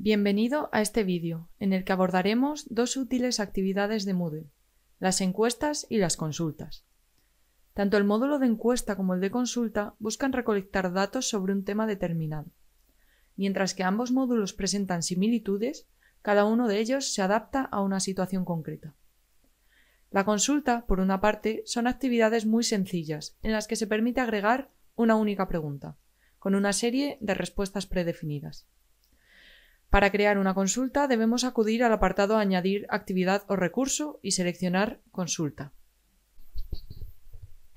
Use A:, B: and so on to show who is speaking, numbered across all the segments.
A: Bienvenido a este vídeo, en el que abordaremos dos útiles actividades de Moodle, las encuestas y las consultas. Tanto el módulo de encuesta como el de consulta buscan recolectar datos sobre un tema determinado. Mientras que ambos módulos presentan similitudes, cada uno de ellos se adapta a una situación concreta. La consulta, por una parte, son actividades muy sencillas, en las que se permite agregar una única pregunta, con una serie de respuestas predefinidas. Para crear una consulta debemos acudir al apartado Añadir actividad o recurso y seleccionar Consulta.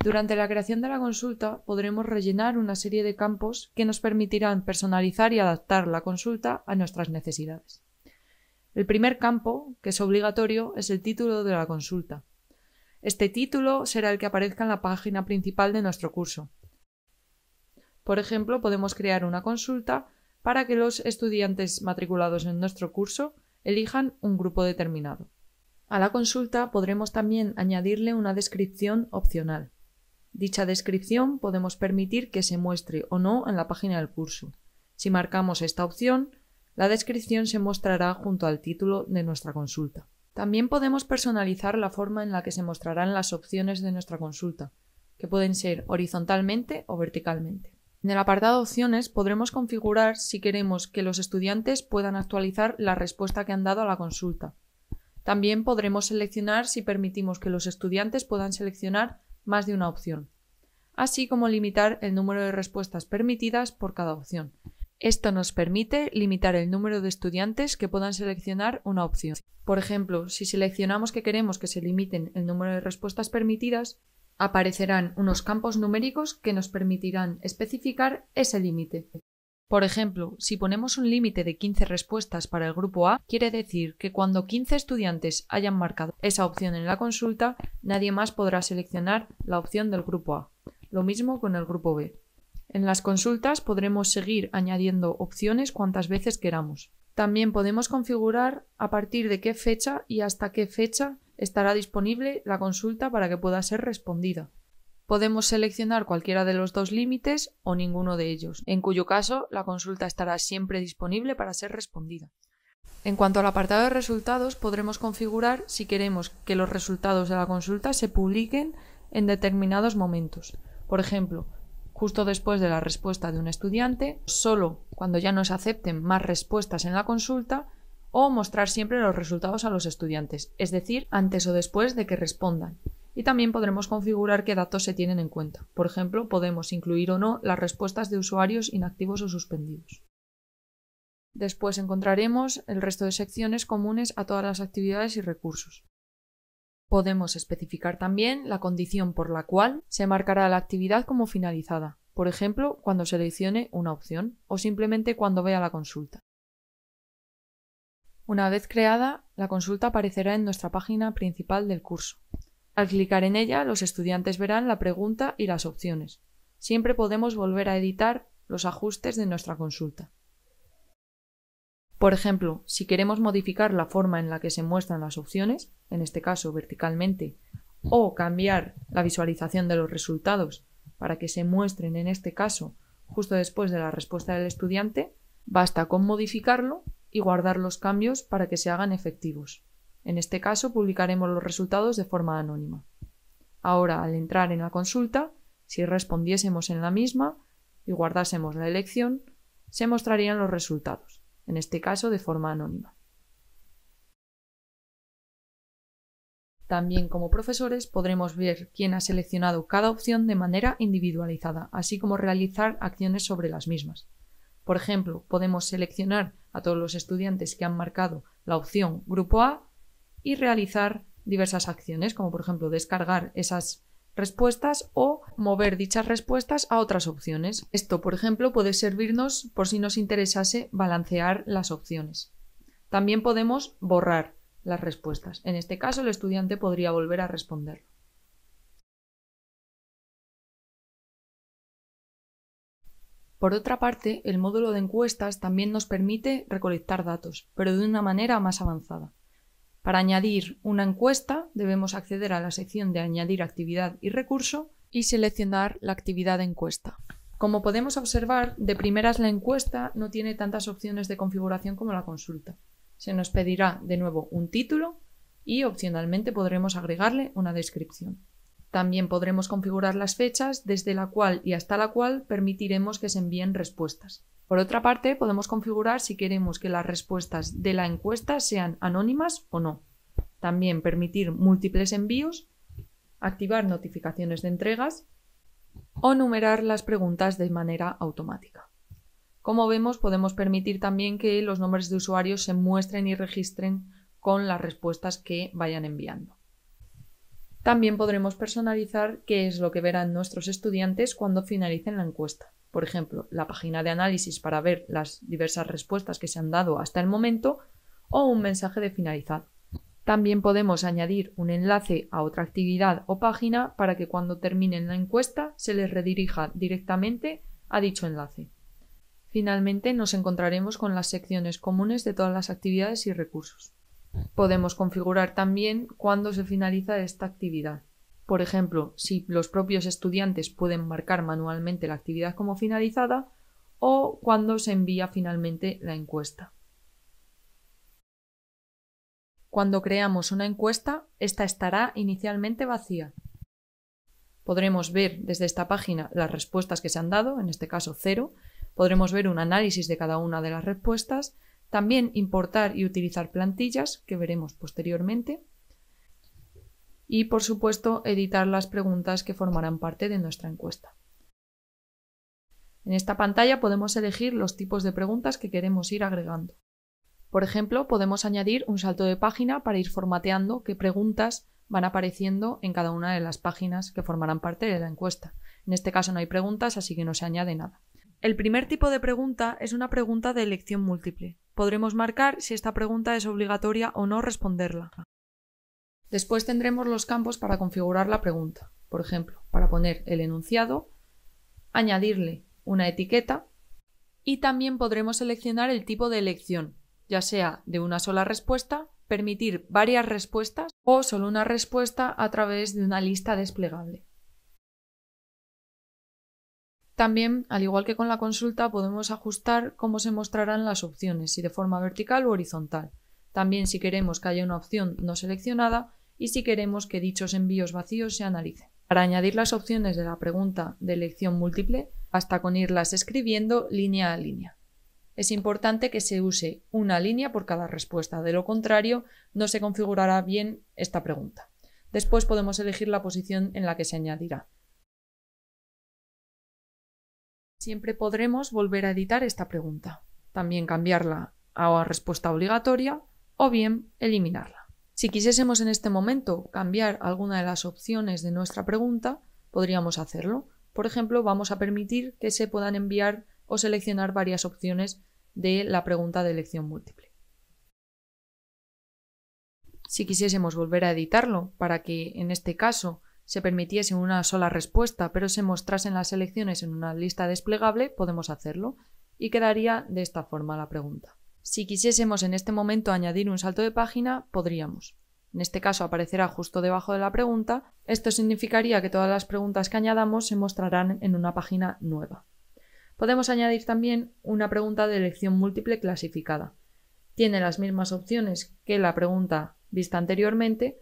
A: Durante la creación de la consulta podremos rellenar una serie de campos que nos permitirán personalizar y adaptar la consulta a nuestras necesidades. El primer campo, que es obligatorio, es el título de la consulta. Este título será el que aparezca en la página principal de nuestro curso. Por ejemplo, podemos crear una consulta para que los estudiantes matriculados en nuestro curso elijan un grupo determinado. A la consulta podremos también añadirle una descripción opcional. Dicha descripción podemos permitir que se muestre o no en la página del curso. Si marcamos esta opción, la descripción se mostrará junto al título de nuestra consulta. También podemos personalizar la forma en la que se mostrarán las opciones de nuestra consulta, que pueden ser horizontalmente o verticalmente. En el apartado opciones podremos configurar si queremos que los estudiantes puedan actualizar la respuesta que han dado a la consulta. También podremos seleccionar si permitimos que los estudiantes puedan seleccionar más de una opción, así como limitar el número de respuestas permitidas por cada opción. Esto nos permite limitar el número de estudiantes que puedan seleccionar una opción. Por ejemplo, si seleccionamos que queremos que se limiten el número de respuestas permitidas, aparecerán unos campos numéricos que nos permitirán especificar ese límite. Por ejemplo, si ponemos un límite de 15 respuestas para el grupo A, quiere decir que cuando 15 estudiantes hayan marcado esa opción en la consulta, nadie más podrá seleccionar la opción del grupo A. Lo mismo con el grupo B. En las consultas podremos seguir añadiendo opciones cuantas veces queramos. También podemos configurar a partir de qué fecha y hasta qué fecha estará disponible la consulta para que pueda ser respondida. Podemos seleccionar cualquiera de los dos límites o ninguno de ellos, en cuyo caso la consulta estará siempre disponible para ser respondida. En cuanto al apartado de resultados, podremos configurar si queremos que los resultados de la consulta se publiquen en determinados momentos. Por ejemplo, justo después de la respuesta de un estudiante, solo cuando ya nos acepten más respuestas en la consulta, o mostrar siempre los resultados a los estudiantes, es decir, antes o después de que respondan. Y también podremos configurar qué datos se tienen en cuenta. Por ejemplo, podemos incluir o no las respuestas de usuarios inactivos o suspendidos. Después encontraremos el resto de secciones comunes a todas las actividades y recursos. Podemos especificar también la condición por la cual se marcará la actividad como finalizada, por ejemplo, cuando seleccione una opción o simplemente cuando vea la consulta. Una vez creada, la consulta aparecerá en nuestra página principal del curso. Al clicar en ella, los estudiantes verán la pregunta y las opciones. Siempre podemos volver a editar los ajustes de nuestra consulta. Por ejemplo, si queremos modificar la forma en la que se muestran las opciones, en este caso verticalmente, o cambiar la visualización de los resultados para que se muestren en este caso justo después de la respuesta del estudiante, basta con modificarlo y guardar los cambios para que se hagan efectivos. En este caso, publicaremos los resultados de forma anónima. Ahora, al entrar en la consulta, si respondiésemos en la misma y guardásemos la elección, se mostrarían los resultados, en este caso de forma anónima. También como profesores podremos ver quién ha seleccionado cada opción de manera individualizada, así como realizar acciones sobre las mismas. Por ejemplo, podemos seleccionar a todos los estudiantes que han marcado la opción Grupo A y realizar diversas acciones, como por ejemplo descargar esas respuestas o mover dichas respuestas a otras opciones. Esto, por ejemplo, puede servirnos por si nos interesase balancear las opciones. También podemos borrar las respuestas. En este caso, el estudiante podría volver a responder. Por otra parte, el módulo de encuestas también nos permite recolectar datos, pero de una manera más avanzada. Para añadir una encuesta debemos acceder a la sección de Añadir actividad y recurso y seleccionar la actividad de encuesta. Como podemos observar, de primeras la encuesta no tiene tantas opciones de configuración como la consulta. Se nos pedirá de nuevo un título y opcionalmente podremos agregarle una descripción. También podremos configurar las fechas desde la cual y hasta la cual permitiremos que se envíen respuestas. Por otra parte, podemos configurar si queremos que las respuestas de la encuesta sean anónimas o no. También permitir múltiples envíos, activar notificaciones de entregas o numerar las preguntas de manera automática. Como vemos, podemos permitir también que los nombres de usuarios se muestren y registren con las respuestas que vayan enviando. También podremos personalizar qué es lo que verán nuestros estudiantes cuando finalicen la encuesta. Por ejemplo, la página de análisis para ver las diversas respuestas que se han dado hasta el momento o un mensaje de finalizado. También podemos añadir un enlace a otra actividad o página para que cuando terminen la encuesta se les redirija directamente a dicho enlace. Finalmente, nos encontraremos con las secciones comunes de todas las actividades y recursos. Podemos configurar también cuándo se finaliza esta actividad. Por ejemplo, si los propios estudiantes pueden marcar manualmente la actividad como finalizada o cuándo se envía finalmente la encuesta. Cuando creamos una encuesta, esta estará inicialmente vacía. Podremos ver desde esta página las respuestas que se han dado, en este caso cero, podremos ver un análisis de cada una de las respuestas también importar y utilizar plantillas, que veremos posteriormente. Y, por supuesto, editar las preguntas que formarán parte de nuestra encuesta. En esta pantalla podemos elegir los tipos de preguntas que queremos ir agregando. Por ejemplo, podemos añadir un salto de página para ir formateando qué preguntas van apareciendo en cada una de las páginas que formarán parte de la encuesta. En este caso no hay preguntas, así que no se añade nada. El primer tipo de pregunta es una pregunta de elección múltiple, Podremos marcar si esta pregunta es obligatoria o no responderla. Después tendremos los campos para configurar la pregunta. Por ejemplo, para poner el enunciado, añadirle una etiqueta y también podremos seleccionar el tipo de elección, ya sea de una sola respuesta, permitir varias respuestas o solo una respuesta a través de una lista desplegable. También, al igual que con la consulta, podemos ajustar cómo se mostrarán las opciones, si de forma vertical o horizontal. También si queremos que haya una opción no seleccionada y si queremos que dichos envíos vacíos se analicen. Para añadir las opciones de la pregunta de elección múltiple, hasta con irlas escribiendo línea a línea. Es importante que se use una línea por cada respuesta, de lo contrario no se configurará bien esta pregunta. Después podemos elegir la posición en la que se añadirá. Siempre podremos volver a editar esta pregunta, también cambiarla a respuesta obligatoria o bien eliminarla. Si quisiésemos en este momento cambiar alguna de las opciones de nuestra pregunta, podríamos hacerlo. Por ejemplo, vamos a permitir que se puedan enviar o seleccionar varias opciones de la pregunta de elección múltiple. Si quisiésemos volver a editarlo para que en este caso se permitiese una sola respuesta, pero se mostrasen las elecciones en una lista desplegable, podemos hacerlo, y quedaría de esta forma la pregunta. Si quisiésemos en este momento añadir un salto de página, podríamos. En este caso aparecerá justo debajo de la pregunta. Esto significaría que todas las preguntas que añadamos se mostrarán en una página nueva. Podemos añadir también una pregunta de elección múltiple clasificada. Tiene las mismas opciones que la pregunta vista anteriormente,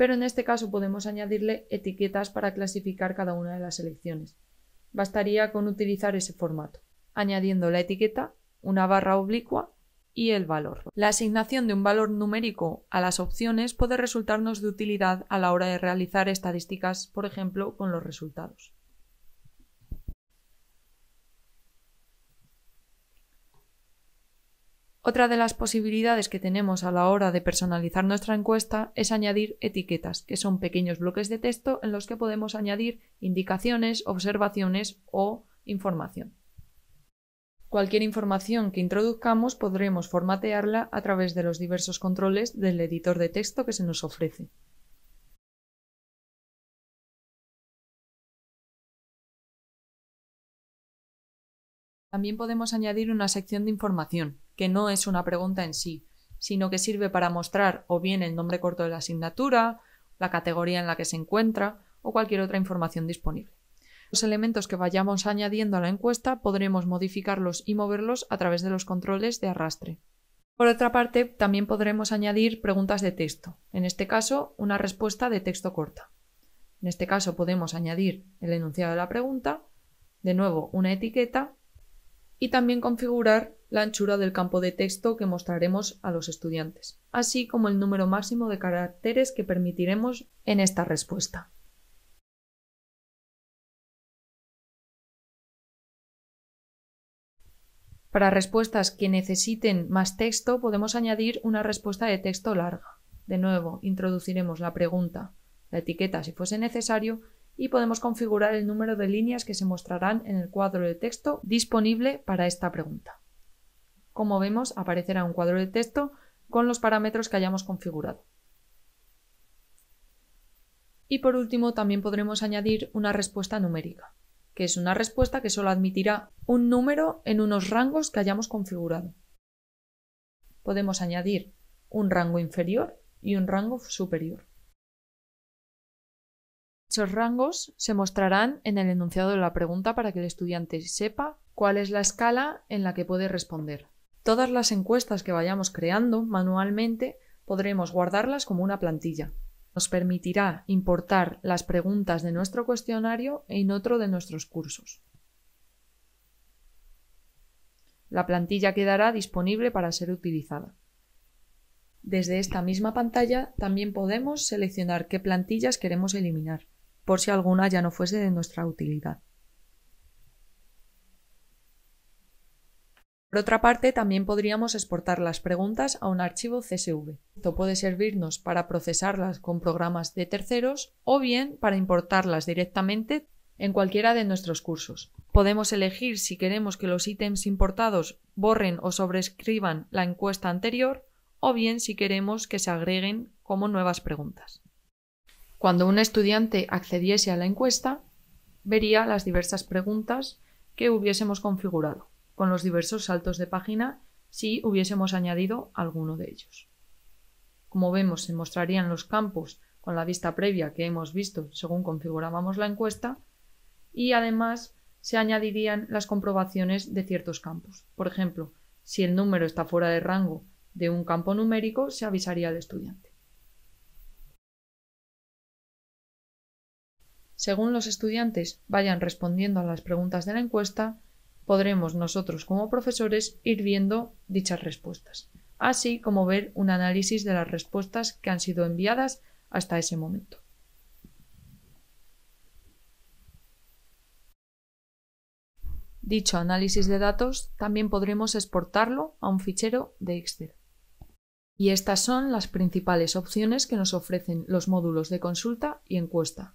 A: pero en este caso podemos añadirle etiquetas para clasificar cada una de las selecciones. Bastaría con utilizar ese formato, añadiendo la etiqueta, una barra oblicua y el valor. La asignación de un valor numérico a las opciones puede resultarnos de utilidad a la hora de realizar estadísticas, por ejemplo, con los resultados. Otra de las posibilidades que tenemos a la hora de personalizar nuestra encuesta es añadir etiquetas, que son pequeños bloques de texto en los que podemos añadir indicaciones, observaciones o información. Cualquier información que introduzcamos podremos formatearla a través de los diversos controles del editor de texto que se nos ofrece. También podemos añadir una sección de información, que no es una pregunta en sí, sino que sirve para mostrar o bien el nombre corto de la asignatura, la categoría en la que se encuentra o cualquier otra información disponible. Los elementos que vayamos añadiendo a la encuesta podremos modificarlos y moverlos a través de los controles de arrastre. Por otra parte, también podremos añadir preguntas de texto, en este caso una respuesta de texto corta. En este caso podemos añadir el enunciado de la pregunta, de nuevo una etiqueta y también configurar la anchura del campo de texto que mostraremos a los estudiantes, así como el número máximo de caracteres que permitiremos en esta respuesta. Para respuestas que necesiten más texto, podemos añadir una respuesta de texto larga. De nuevo, introduciremos la pregunta, la etiqueta si fuese necesario y podemos configurar el número de líneas que se mostrarán en el cuadro de texto disponible para esta pregunta. Como vemos, aparecerá un cuadro de texto con los parámetros que hayamos configurado. Y por último, también podremos añadir una respuesta numérica, que es una respuesta que solo admitirá un número en unos rangos que hayamos configurado. Podemos añadir un rango inferior y un rango superior. Dichos rangos se mostrarán en el enunciado de la pregunta para que el estudiante sepa cuál es la escala en la que puede responder. Todas las encuestas que vayamos creando manualmente podremos guardarlas como una plantilla. Nos permitirá importar las preguntas de nuestro cuestionario en otro de nuestros cursos. La plantilla quedará disponible para ser utilizada. Desde esta misma pantalla también podemos seleccionar qué plantillas queremos eliminar por si alguna ya no fuese de nuestra utilidad. Por otra parte, también podríamos exportar las preguntas a un archivo CSV. Esto puede servirnos para procesarlas con programas de terceros o bien para importarlas directamente en cualquiera de nuestros cursos. Podemos elegir si queremos que los ítems importados borren o sobrescriban la encuesta anterior o bien si queremos que se agreguen como nuevas preguntas. Cuando un estudiante accediese a la encuesta, vería las diversas preguntas que hubiésemos configurado, con los diversos saltos de página si hubiésemos añadido alguno de ellos. Como vemos, se mostrarían los campos con la vista previa que hemos visto según configurábamos la encuesta y además se añadirían las comprobaciones de ciertos campos. Por ejemplo, si el número está fuera de rango de un campo numérico, se avisaría al estudiante. Según los estudiantes vayan respondiendo a las preguntas de la encuesta, podremos nosotros como profesores ir viendo dichas respuestas, así como ver un análisis de las respuestas que han sido enviadas hasta ese momento. Dicho análisis de datos también podremos exportarlo a un fichero de Excel. Y estas son las principales opciones que nos ofrecen los módulos de consulta y encuesta.